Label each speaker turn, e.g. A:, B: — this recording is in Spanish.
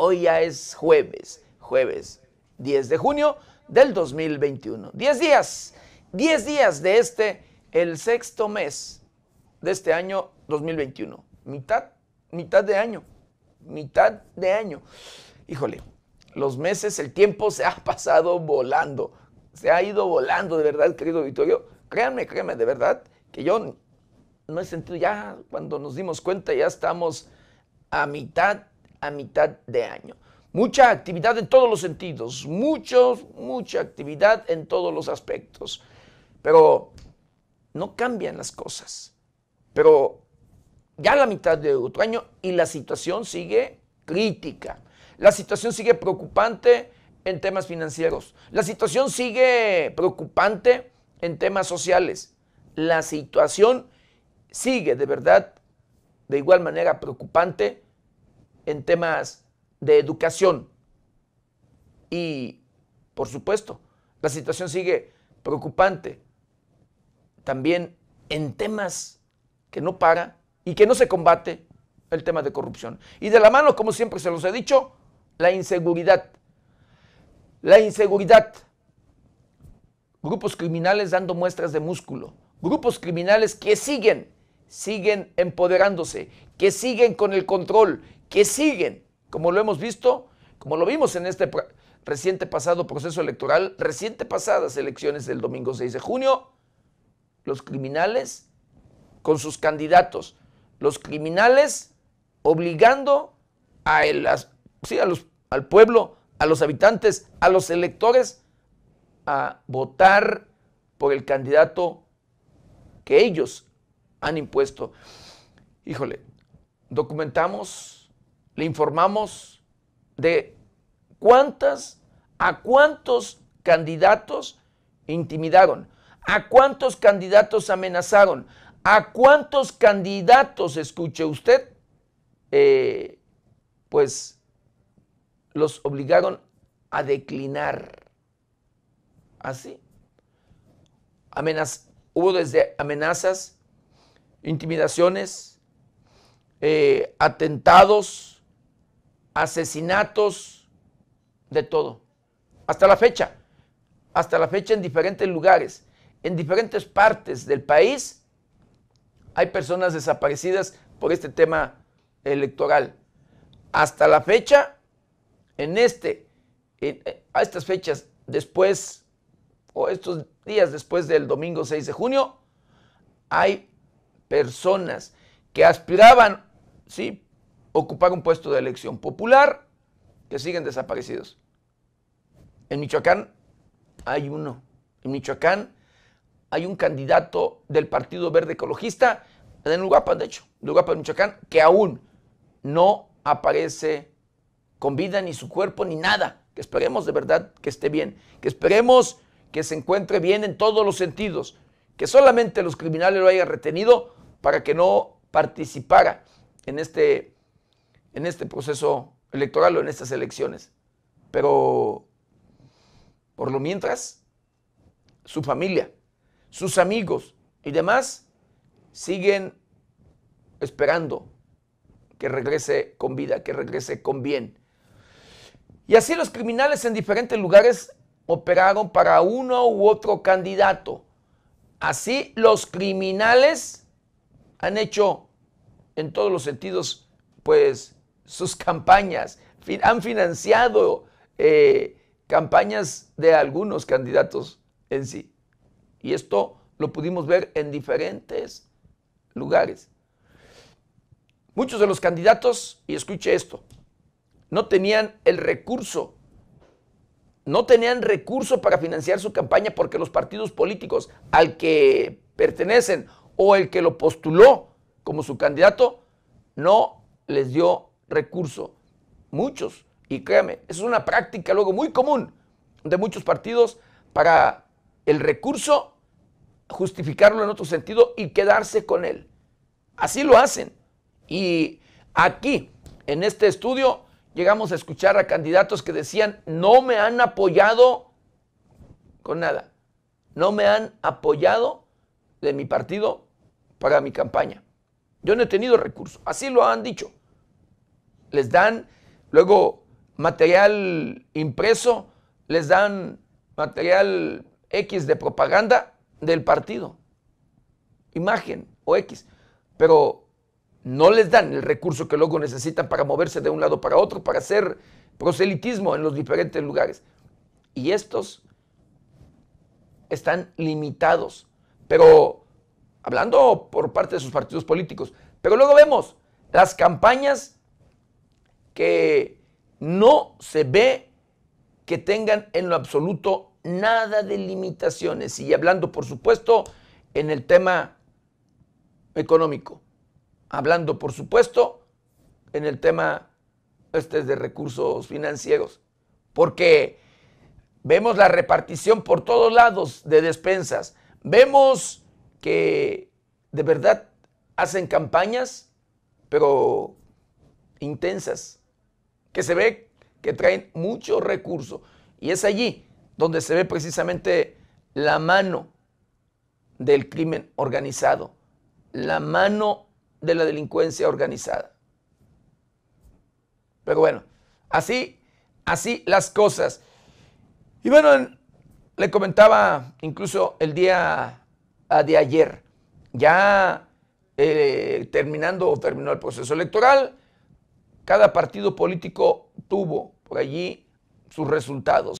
A: Hoy ya es jueves, jueves 10 de junio del 2021. 10 días, 10 días de este, el sexto mes de este año 2021. Mitad, mitad de año, mitad de año. Híjole, los meses, el tiempo se ha pasado volando, se ha ido volando, de verdad, querido Vittorio. Créanme, créanme, de verdad, que yo no he sentido ya, cuando nos dimos cuenta, ya estamos a mitad a mitad de año. Mucha actividad en todos los sentidos, mucha actividad en todos los aspectos. Pero no cambian las cosas. Pero ya la mitad de otro año y la situación sigue crítica. La situación sigue preocupante en temas financieros. La situación sigue preocupante en temas sociales. La situación sigue de verdad de igual manera preocupante en temas de educación. Y, por supuesto, la situación sigue preocupante también en temas que no para y que no se combate el tema de corrupción. Y de la mano, como siempre se los he dicho, la inseguridad. La inseguridad. Grupos criminales dando muestras de músculo. Grupos criminales que siguen, siguen empoderándose, que siguen con el control, que siguen, como lo hemos visto, como lo vimos en este reciente pasado proceso electoral, reciente pasadas elecciones del domingo 6 de junio, los criminales con sus candidatos, los criminales obligando a, sí, a los, al pueblo, a los habitantes, a los electores a votar por el candidato que ellos han impuesto. Híjole, documentamos le informamos de cuántas, a cuántos candidatos intimidaron, a cuántos candidatos amenazaron, a cuántos candidatos, escuche usted, eh, pues los obligaron a declinar. Así. Amenaz hubo desde amenazas, intimidaciones, eh, atentados, asesinatos, de todo. Hasta la fecha. Hasta la fecha en diferentes lugares, en diferentes partes del país, hay personas desaparecidas por este tema electoral. Hasta la fecha, en este, eh, a estas fechas después, o estos días después del domingo 6 de junio, hay personas que aspiraban, sí, ocupar un puesto de elección popular que siguen desaparecidos. En Michoacán hay uno. En Michoacán hay un candidato del Partido Verde Ecologista en Uruguapan, de hecho, de de Michoacán, que aún no aparece con vida ni su cuerpo ni nada. Que esperemos de verdad que esté bien, que esperemos que se encuentre bien en todos los sentidos, que solamente los criminales lo hayan retenido para que no participara en este en este proceso electoral o en estas elecciones. Pero, por lo mientras, su familia, sus amigos y demás siguen esperando que regrese con vida, que regrese con bien. Y así los criminales en diferentes lugares operaron para uno u otro candidato. Así los criminales han hecho en todos los sentidos, pues, sus campañas, han financiado eh, campañas de algunos candidatos en sí. Y esto lo pudimos ver en diferentes lugares. Muchos de los candidatos, y escuche esto, no tenían el recurso, no tenían recurso para financiar su campaña porque los partidos políticos al que pertenecen o el que lo postuló como su candidato no les dio recurso. Muchos. Y créame, es una práctica luego muy común de muchos partidos para el recurso, justificarlo en otro sentido y quedarse con él. Así lo hacen. Y aquí, en este estudio, llegamos a escuchar a candidatos que decían, no me han apoyado con nada. No me han apoyado de mi partido para mi campaña. Yo no he tenido recurso Así lo han dicho les dan luego material impreso, les dan material X de propaganda del partido, imagen o X, pero no les dan el recurso que luego necesitan para moverse de un lado para otro, para hacer proselitismo en los diferentes lugares. Y estos están limitados, pero hablando por parte de sus partidos políticos. Pero luego vemos las campañas que no se ve que tengan en lo absoluto nada de limitaciones. Y hablando, por supuesto, en el tema económico. Hablando, por supuesto, en el tema este, de recursos financieros. Porque vemos la repartición por todos lados de despensas. Vemos que de verdad hacen campañas, pero intensas, que se ve que traen muchos recursos. Y es allí donde se ve precisamente la mano del crimen organizado, la mano de la delincuencia organizada. Pero bueno, así, así las cosas. Y bueno, le comentaba incluso el día de ayer, ya eh, terminando terminando, terminó el proceso electoral, cada partido político tuvo por allí sus resultados.